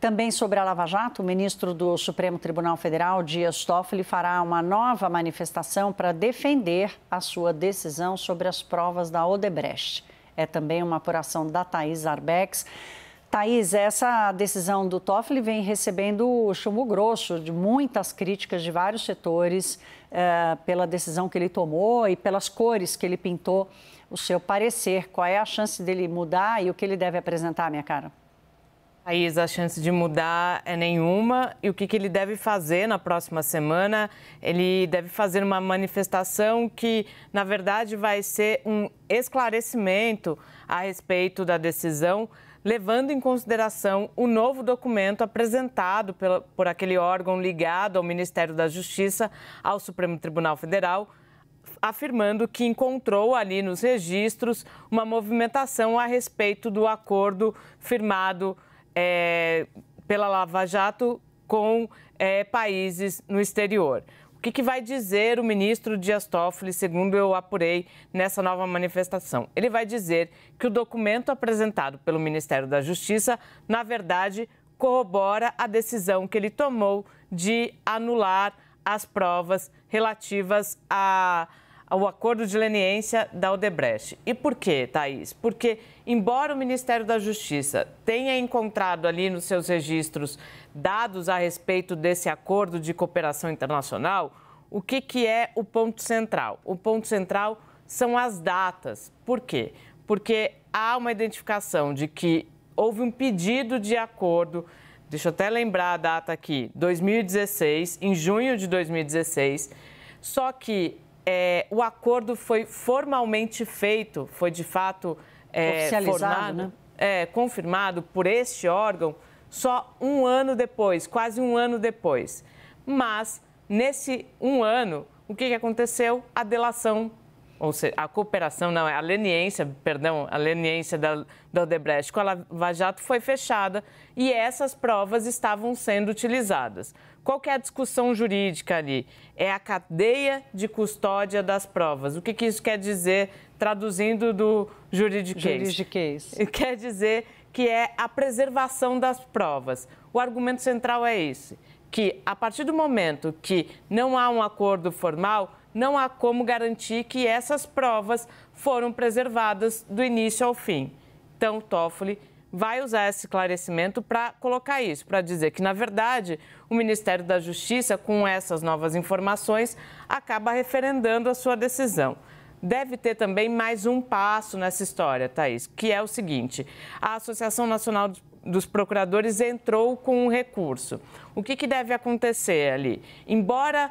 Também sobre a Lava Jato, o ministro do Supremo Tribunal Federal, Dias Toffoli, fará uma nova manifestação para defender a sua decisão sobre as provas da Odebrecht. É também uma apuração da Thaís Arbex. Thaís, essa decisão do Toffoli vem recebendo o chumbo grosso de muitas críticas de vários setores eh, pela decisão que ele tomou e pelas cores que ele pintou o seu parecer. Qual é a chance dele mudar e o que ele deve apresentar, minha cara? país a chance de mudar é nenhuma. E o que, que, ele deve fazer na próxima semana? Ele deve fazer uma manifestação que, na verdade, vai ser um esclarecimento a respeito da decisão, levando em consideração o novo documento apresentado pela, por aquele órgão ligado ao Ministério da Justiça, ao Supremo Tribunal Federal afirmando que encontrou ali nos registros uma movimentação a respeito do acordo firmado é, pela Lava Jato com é, países no exterior. O que, que, vai dizer o ministro Dias Toffoli, segundo eu apurei nessa nova manifestação? Ele vai dizer que o documento apresentado pelo Ministério da Justiça, na verdade, corrobora a decisão que ele tomou de anular as provas relativas a ao acordo de leniência da Odebrecht. E por quê, Thaís? Porque, embora o Ministério da Justiça tenha encontrado ali nos seus registros dados a respeito desse acordo de cooperação internacional, o que, que é o ponto central? O ponto central são as datas. Por quê? Porque há uma identificação de que houve um pedido de acordo. Deixa eu até lembrar a data aqui, 2016, em junho de 2016. Só que é, o acordo foi formalmente feito, foi de fato é, Oficializado, formado, né? é, confirmado por este órgão só um ano depois, quase um ano depois. Mas, nesse um ano, o que, que aconteceu? A delação ou seja, a cooperação, não, é a leniência, perdão, a leniência da, da Odebrecht com a Lava Jato foi fechada e essas provas estavam sendo utilizadas. Qual é a discussão jurídica ali? É a cadeia de custódia das provas. O que, que isso quer dizer, traduzindo do juridiquês? Juridiquês. Quer dizer que é a preservação das provas. O argumento central é esse, que a partir do momento que não há um acordo formal, não há como garantir que essas provas foram preservadas do início ao fim. Então, Toffoli vai usar esse esclarecimento para colocar isso, para dizer que, na verdade, o Ministério da Justiça, com essas novas informações, acaba referendando a sua decisão. Deve ter também mais um passo nessa história, Thaís, que é o seguinte: a Associação Nacional dos Procuradores entrou com um recurso. O que, que deve acontecer ali? Embora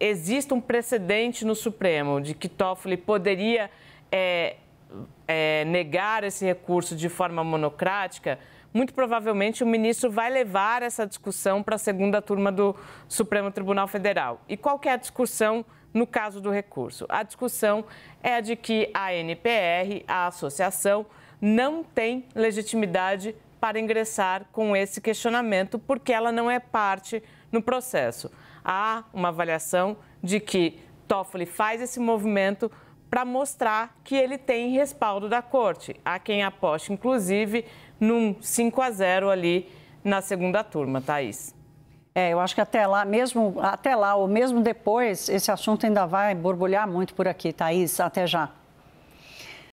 existe um precedente no Supremo de que Toffoli poderia é, é, negar esse recurso de forma monocrática, muito provavelmente o ministro vai levar essa discussão para a segunda turma do Supremo Tribunal Federal. E qual é a discussão no caso do recurso? A discussão é a de que a NPR, a associação, não tem legitimidade para ingressar com esse questionamento, porque ela não é parte no processo. Há uma avaliação de que Toffoli faz esse movimento para mostrar que ele tem respaldo da corte. Há quem aposte, inclusive, num 5 a 0 ali na segunda turma, Thaís. É, eu acho que até lá, mesmo até lá, ou mesmo depois, esse assunto ainda vai borbulhar muito por aqui, Thaís. Até já.